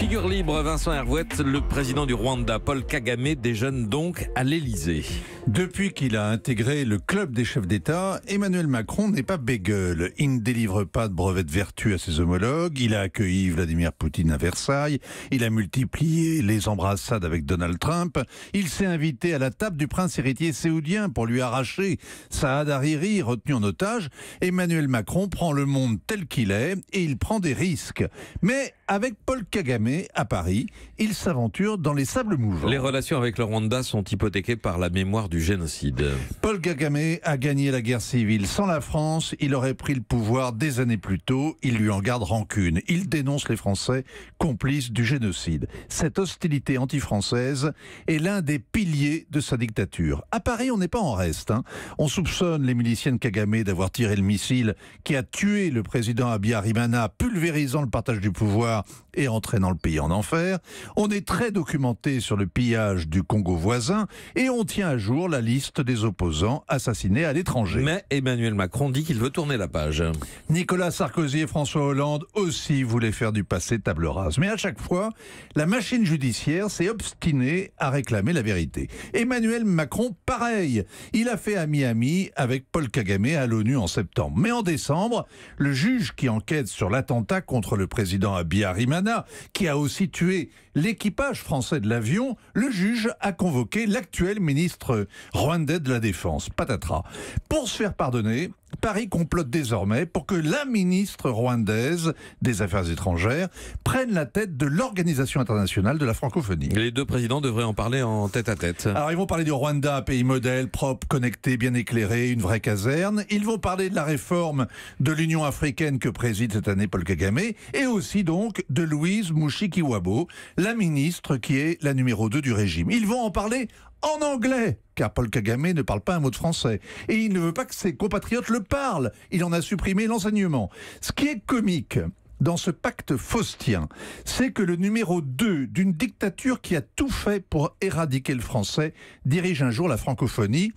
Figure libre, Vincent Hervouette, le président du Rwanda, Paul Kagame, déjeune donc à l'Elysée. Depuis qu'il a intégré le club des chefs d'État, Emmanuel Macron n'est pas bégueule. Il ne délivre pas de brevet de vertu à ses homologues. Il a accueilli Vladimir Poutine à Versailles. Il a multiplié les embrassades avec Donald Trump. Il s'est invité à la table du prince héritier séoudien pour lui arracher Saad Hariri, retenu en otage. Emmanuel Macron prend le monde tel qu'il est et il prend des risques. Mais avec Paul Kagame, à Paris, il s'aventure dans les sables mouvants. Les relations avec le Rwanda sont hypothéquées par la mémoire du génocide. Paul Kagame a gagné la guerre civile. Sans la France, il aurait pris le pouvoir des années plus tôt. Il lui en garde rancune. Il dénonce les Français complices du génocide. Cette hostilité anti-française est l'un des piliers de sa dictature. À Paris, on n'est pas en reste. Hein. On soupçonne les miliciennes Kagame d'avoir tiré le missile qui a tué le président Abiy Ahmed, pulvérisant le partage du pouvoir et entraînant le pays en enfer. On est très documenté sur le pillage du Congo voisin et on tient à jour la liste des opposants assassinés à l'étranger. Mais Emmanuel Macron dit qu'il veut tourner la page. Nicolas Sarkozy et François Hollande aussi voulaient faire du passé table rase. Mais à chaque fois, la machine judiciaire s'est obstinée à réclamer la vérité. Emmanuel Macron, pareil. Il a fait à Miami avec Paul Kagame à l'ONU en septembre. Mais en décembre, le juge qui enquête sur l'attentat contre le président Abiy Arimana, qui a a aussi tué l'équipage français de l'avion, le juge a convoqué l'actuel ministre rwandais de la Défense, Patatra. Pour se faire pardonner, Paris complote désormais pour que la ministre rwandaise des Affaires étrangères prenne la tête de l'Organisation internationale de la francophonie. Les deux présidents devraient en parler en tête à tête. Alors ils vont parler du Rwanda, pays modèle, propre, connecté, bien éclairé, une vraie caserne. Ils vont parler de la réforme de l'Union africaine que préside cette année Paul Kagame et aussi donc de Louise Mouchikiwabo, la ministre qui est la numéro 2 du régime. Ils vont en parler en anglais, car Paul Kagame ne parle pas un mot de français. Et il ne veut pas que ses compatriotes le parlent. Il en a supprimé l'enseignement. Ce qui est comique dans ce pacte faustien, c'est que le numéro 2 d'une dictature qui a tout fait pour éradiquer le français dirige un jour la francophonie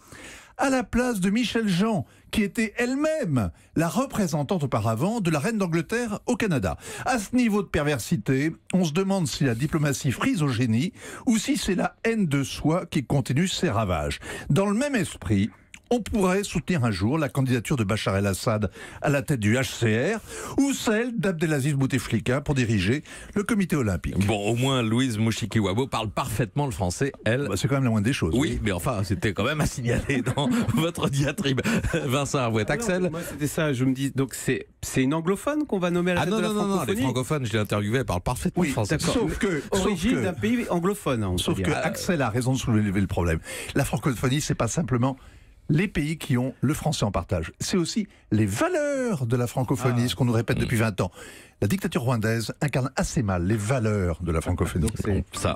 à la place de Michel Jean, qui était elle-même la représentante auparavant de la reine d'Angleterre au Canada. À ce niveau de perversité, on se demande si la diplomatie frise au génie ou si c'est la haine de soi qui continue ses ravages. Dans le même esprit, on pourrait soutenir un jour la candidature de Bachar el-Assad à la tête du HCR ou celle d'Abdelaziz Bouteflika pour diriger le comité olympique. Bon, au moins Louise Mouchikiwabo parle parfaitement le français, elle. Bah, c'est quand même la moindre des choses. Oui, mais enfin, c'était quand même à signaler dans votre diatribe. Vincent vous Axel. moi, c'était ça, je me dis, donc c'est, c'est une anglophone qu'on va nommer à la ah non, non, non, non, les francophones, je l'ai interviewé, elle parle parfaitement le français. Sauf que. Origine d'un pays anglophone. sauf que Axel a raison de soulever le problème. La francophonie, c'est pas simplement les pays qui ont le français en partage. C'est aussi les valeurs de la francophonie, ah. ce qu'on nous répète depuis 20 mm. ans. La dictature rwandaise incarne assez mal les valeurs de la francophonie. ça.